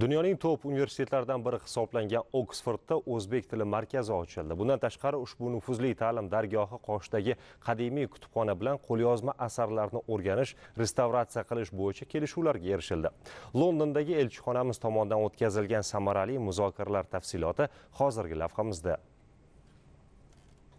dunyoning top universitetlaridan biri hisoblangan oksfordda o'zbek tili markazi ochildi bundan tashqari ushbu nufuzli ta'lim dargohi qoshdagi qadimiy kutubxona bilan qo'lyozma asarlarni o'rganish restavratsiya qilish bo'yicha kelishuvlarga erishildi londondagi elchixonamiz tomonidan o'tkazilgan samarali muzokaralar tafsiloti hozirgi lavhamizda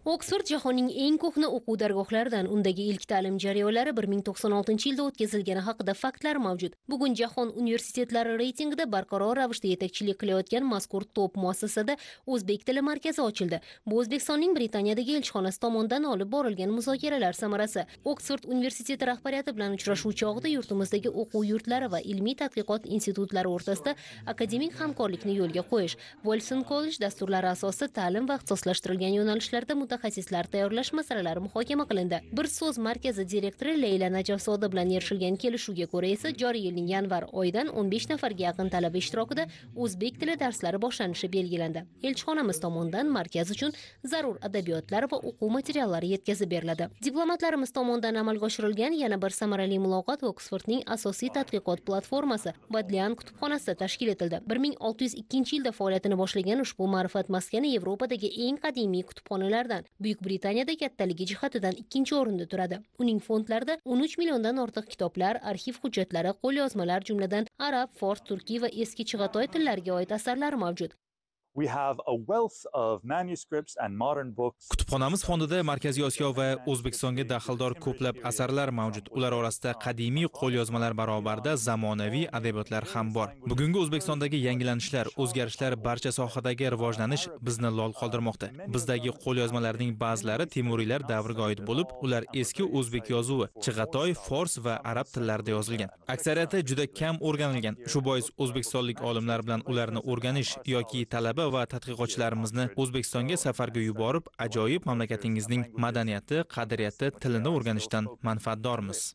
oksford jahonning eng ko'hna o'quv dargohlaridan undagi ilk ta'lim jarayonlari 1096 yilda o'tkazilgani haqida faktlar mavjud bugun jahon universitetlari reytingida barqaror ravishda yetakchilik qilayotgan mazkur top muassasada o'zbek tili markazi ochildi bu o'zbekistonning britaniyadagi elchixonasi tomonidan olib borilgan muzokaralar samarasi oksford universiteti rahbariyati bilan uchrashuv chog'ida yurtimizdagi o'quv yurtlari va ilmiy tadqiqot institutlari o'rtasida akademik hamkorlikni yo'lga qo'yish volson kollej dasturlari asosida ta'lim va ixtisoslashtirilgan yo'nalishlarda mutaxassislar tayyorlash masalalari muhokama qilindi bir so'z markazi direktori leyla najafzoda bilan erishilgan kelishuvga ko'ra esa joriy yilning yanvar oyidan o'n besh nafarga yaqin talaba ishtirokida o'zbek tili darslari boshlanishi belgilandi elchixonamiz tomonidan markaz uchun zarur adabiyotlar va o'quv materiallari yetkazib beriladi diplomatlarimiz tomonidan amalga oshirilgan yana bir samarali muloqot oksfordning asosiy tadqiqot platformasi badlian kutubxonasida tashkil etildi bir ming olti yuz ikkinchi yilda faoliyatini boshlagan ushbu ma'rifat maskani yevropadagi eng qadimiy kutubxonalardan buyuk britaniyada kattaligi jihatidan ikkinchi o'rinda turadi uning fondlarida o'n uch milliondan ortiq kitoblar arxiv hujjatlari qo'lyozmalar jumladan arab fors turkiy va eski chig'atoy tillariga oid asarlar mavjud kutubxonamiz fondida markaziy osiyo va o'zbekistonga daxldor ko'plab asarlar mavjud ular orasida qadimiy qo'lyozmalar barobarida zamonaviy adabiyotlar ham bor bugungi o'zbekistondagi yangilanishlar o'zgarishlar barcha sohadagi rivojlanish bizni lol qoldirmoqda bizdagi qo'lyozmalarning ba'zilari temuriylar davriga oid bo'lib ular eski o'zbek yozuvi chig'atoy fors va arab tillarida yozilgan aksariyati juda kam o'rganilgan shu bois o'zbekistonlik olimlar bilan ularni o'rganish yoki talaba va tadqiqotchilarimizni o'zbekistonga safarga yuborib ajoyib mamlakatingizning madaniyati qadriyati tilini o'rganishdan manfaatdormiz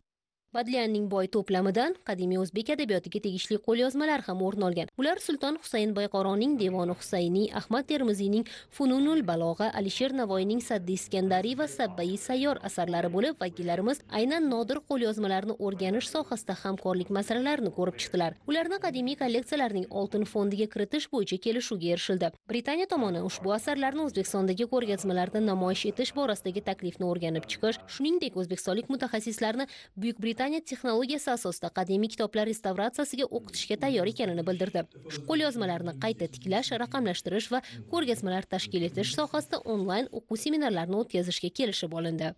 badlianning boy to'plamidan qadimiy o'zbek adabiyotiga tegishli qo'lyozmalar ham o'rin olgan ular sulton husayn bayqoroning devoni husayniy ahmad termiziyning fununul balog'a alisher navoiyning saddi iskandariy va sabbai sayyor asarlari bo'lib vakillarimiz aynan nodir qo'lyozmalarni o'rganish sohasida hamkorlik masalalarini ko'rib chiqdilar ularni qadimiy kolleksiyalarning oltin fondiga kiritish bo'yicha kelishuvga erishildi britaniya tomoni ushbu asarlarni o'zbekistondagi ko'rgazmalarda namoyish etish borasidagi taklifni o'rganib chiqish shuningdek o'zbekistonlik mutaxassislarni buyuk britaniya Britaniya texnologiyasi asosida qadimiy kitoblar restavratsiyasiga o'qitishga tayyor ekanini bildirdi. qo'lyozmalarni qayta tiklash, raqamlashtirish va ko'rgazmalar tashkil etish sohasida onlayn o'quv seminarlarini o'tkazishga kelishib olindi.